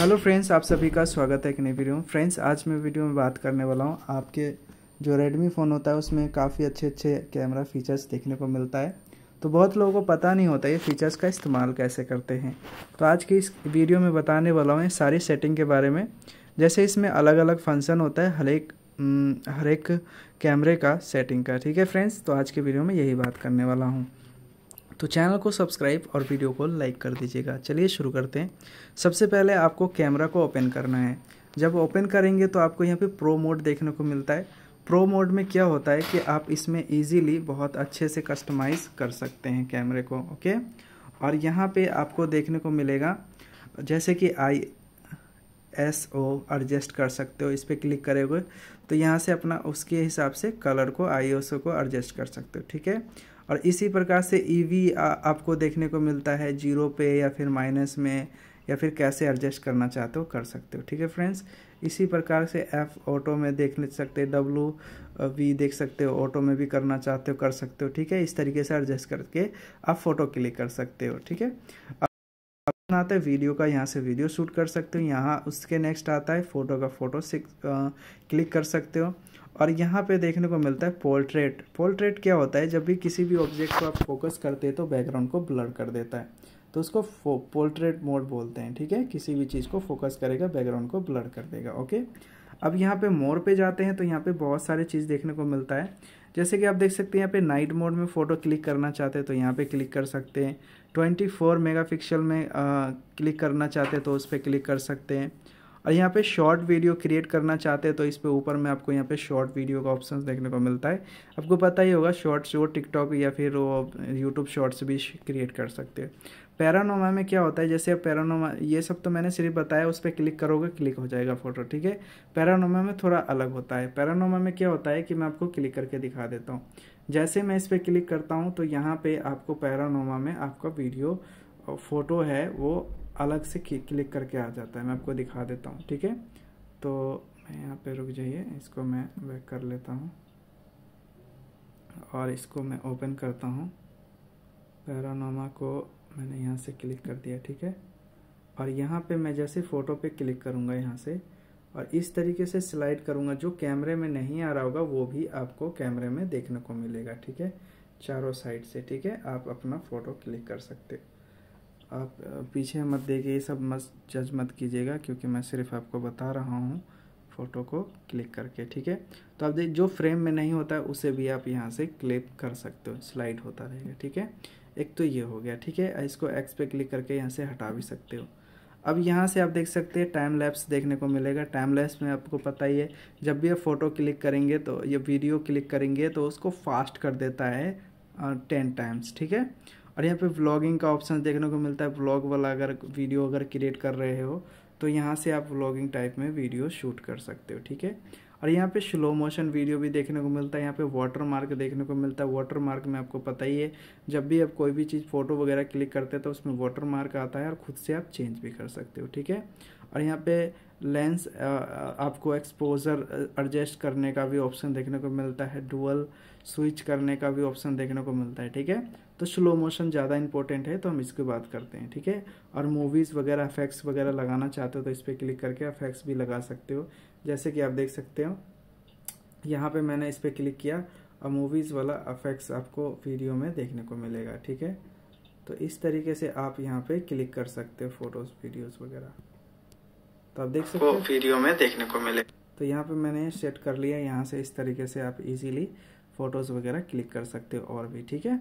hello friends आप सभी का स्वागत है एक नई वीडियो में फ्रेंड्स आज मैं वीडियो में बात करने वाला हूँ आपके जो रेडमी फ़ोन होता है उसमें काफ़ी अच्छे अच्छे कैमरा फीचर्स देखने को मिलता है तो बहुत लोगों को पता नहीं होता ये फ़ीचर्स का इस्तेमाल कैसे करते हैं तो आज की इस वीडियो में बताने वाला हूँ सारी सेटिंग के बारे में जैसे इसमें अलग अलग फंक्शन होता है हर एक हम्म, हर एक कैमरे का सेटिंग का ठीक है फ्रेंड्स तो आज के वीडियो में यही बात करने वाला हूँ तो चैनल को सब्सक्राइब और वीडियो को लाइक कर दीजिएगा चलिए शुरू करते हैं सबसे पहले आपको कैमरा को ओपन करना है जब ओपन करेंगे तो आपको यहाँ पे प्रो मोड देखने को मिलता है प्रो मोड में क्या होता है कि आप इसमें इजीली बहुत अच्छे से कस्टमाइज़ कर सकते हैं कैमरे को ओके और यहाँ पे आपको देखने को मिलेगा जैसे कि आई एस ओ एडजस्ट कर सकते हो इस पर क्लिक करेंगे तो यहाँ से अपना उसके हिसाब से कलर को आई एस ओ को एडजस्ट कर सकते हो ठीक है और इसी प्रकार से ई e आपको देखने को मिलता है जीरो पे या फिर माइनस में या फिर कैसे एडजस्ट करना चाहते हो कर सकते हो ठीक है फ्रेंड्स इसी प्रकार से एफ ऑटो में देख ले सकते हो डब्लू वी देख सकते हो ऑटो में भी करना चाहते हो कर सकते हो ठीक है इस तरीके से एडजस्ट करके आप फ़ोटो क्लिक कर सकते हो ठीक है आता है वीडियो का यहाँ से वीडियो शूट कर सकते हो यहाँ उसके नेक्स्ट आता है फ़ोटो का फ़ोटो से क्लिक कर सकते हो और यहाँ पे देखने को मिलता है पोर्ट्रेट पोर्ट्रेट क्या होता है जब भी किसी भी ऑब्जेक्ट को आप फोकस करते हैं तो बैकग्राउंड को ब्लर कर देता है तो उसको पोर्ट्रेट मोड बोलते हैं ठीक है किसी भी चीज़ को फोकस करेगा बैकग्राउंड को ब्लर कर देगा ओके अब यहाँ पे मोर पे जाते हैं तो यहाँ पे बहुत सारे चीज़ देखने को मिलता है जैसे कि आप देख सकते हैं यहाँ पे नाइट मोड में फ़ोटो क्लिक करना चाहते हैं तो यहाँ पे क्लिक कर सकते हैं 24 मेगापिक्सल में आ, क्लिक करना चाहते हैं तो उस पर क्लिक कर सकते हैं और यहाँ पे शॉर्ट वीडियो क्रिएट करना चाहते हैं तो इस पर ऊपर में आपको यहाँ पे शॉर्ट वीडियो का ऑप्शन देखने को मिलता है आपको पता ही होगा शॉर्ट्स वो टिकटॉक या फिर वो यूट्यूब शॉर्ट्स भी क्रिएट कर सकते हो पैरानोमा में क्या होता है जैसे पैरानोमा ये सब तो मैंने सिर्फ बताया उस पर क्लिक करोगे क्लिक हो जाएगा फोटो ठीक है पैरानोमा में थोड़ा अलग होता है पैरानोमा में क्या होता है कि मैं आपको क्लिक करके दिखा देता हूँ जैसे मैं इस पर क्लिक करता हूँ तो यहाँ पे आपको पैरानोमा में आपका वीडियो फोटो है वो अलग से क्लिक करके आ जाता है मैं आपको दिखा देता हूँ ठीक है तो मैं यहाँ पे रुक जाइए इसको मैं बैक कर लेता हूँ और इसको मैं ओपन करता हूँ पैरानोमा को मैंने यहाँ से क्लिक कर दिया ठीक है और यहाँ पे मैं जैसे फ़ोटो पे क्लिक करूँगा यहाँ से और इस तरीके से स्लाइड करूँगा जो कैमरे में नहीं आ रहा होगा वो भी आपको कैमरे में देखने को मिलेगा ठीक है चारों साइड से ठीक है आप अपना फ़ोटो क्लिक कर सकते हो आप पीछे मत देखिए ये सब मत जज मत कीजिएगा क्योंकि मैं सिर्फ आपको बता रहा हूँ फ़ोटो को क्लिक करके ठीक है तो आप देख जो फ्रेम में नहीं होता है उसे भी आप यहाँ से क्लिप कर सकते हो स्लाइड होता रहेगा ठीक है एक तो ये हो गया ठीक है इसको एक्स पे क्लिक करके यहाँ से हटा भी सकते हो अब यहाँ से आप देख सकते हैं टाइम लैप्स देखने को मिलेगा टाइम लैप्स में आपको पता ही है जब भी आप फ़ोटो क्लिक करेंगे तो या वीडियो क्लिक करेंगे तो उसको फास्ट कर देता है टेन टाइम्स ठीक है और यहाँ पे व्लॉगिंग का ऑप्शन देखने को मिलता है व्लॉग वाला अगर वीडियो अगर क्रिएट कर रहे हो तो यहाँ से आप व्लॉगिंग टाइप में वीडियो शूट कर सकते हो ठीक है और यहाँ पे स्लो मोशन वीडियो भी देखने को मिलता है यहाँ पे वाटर मार्क देखने को मिलता है वाटर मार्क में आपको पता ही है जब भी आप कोई भी चीज़ फ़ोटो वगैरह क्लिक करते हैं तो उसमें वाटर मार्क आता है और ख़ुद से आप चेंज भी कर सकते हो ठीक है और यहाँ पे लेंस आपको एक्सपोजर एडजस्ट करने का भी ऑप्शन देखने को मिलता है डुअल स्विच करने का भी ऑप्शन देखने को मिलता है ठीक है तो स्लो मोशन ज़्यादा इंपॉर्टेंट है तो हम इसकी बात करते हैं ठीक है और मूवीज़ वगैरह अफेक्ट्स वगैरह लगाना चाहते हो तो इस पर क्लिक करके अफेक्ट्स भी लगा सकते हो जैसे कि आप देख सकते हो यहाँ पर मैंने इस पर क्लिक किया और मूवीज़ वाला अफेक्ट्स आपको वीडियो में देखने को मिलेगा ठीक है तो इस तरीके से आप यहाँ पर क्लिक कर सकते हो फोटोज़ वीडियोज़ वगैरह तो आप देख सकते हो वीडियो में देखने को मिले तो यहाँ पे मैंने सेट कर लिया यहाँ से इस तरीके से आप इजीली फ़ोटोज़ वगैरह क्लिक कर सकते हो और भी ठीक है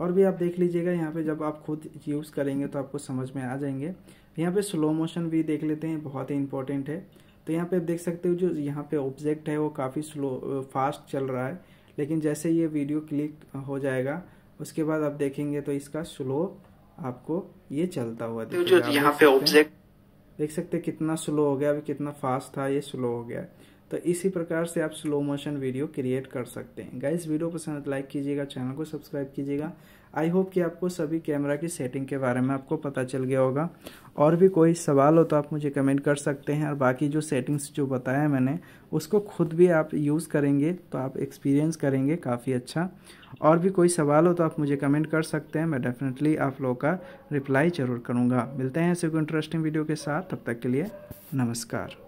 और भी आप देख लीजिएगा यहाँ पे जब आप खुद यूज़ करेंगे तो आपको समझ में आ जाएंगे यहाँ पे स्लो मोशन भी देख लेते हैं बहुत ही इंपॉर्टेंट है तो यहाँ पे आप देख सकते हो जो यहाँ पे ऑब्जेक्ट है वो काफ़ी स्लो फास्ट चल रहा है लेकिन जैसे ये वीडियो क्लिक हो जाएगा उसके बाद आप देखेंगे तो इसका स्लो आपको ये चलता हुआ तो जो यहाँ पे ऑब्जेक्ट देख सकते हैं कितना स्लो हो गया अभी कितना फास्ट था ये स्लो हो गया तो इसी प्रकार से आप स्लो मोशन वीडियो क्रिएट कर सकते हैं गाइस वीडियो पसंद लाइक तो कीजिएगा चैनल को सब्सक्राइब कीजिएगा आई होप कि आपको सभी कैमरा की सेटिंग के बारे में आपको पता चल गया होगा और भी कोई सवाल हो तो आप मुझे कमेंट कर सकते हैं और बाकी जो सेटिंग्स जो बताया मैंने उसको खुद भी आप यूज़ करेंगे तो आप एक्सपीरियंस करेंगे काफ़ी अच्छा और भी कोई सवाल हो तो आप मुझे कमेंट कर सकते हैं मैं डेफिनेटली आप लोगों का रिप्लाई ज़रूर करूँगा मिलते हैं ऐसे कोई इंटरेस्टिंग वीडियो के साथ तब तक के लिए नमस्कार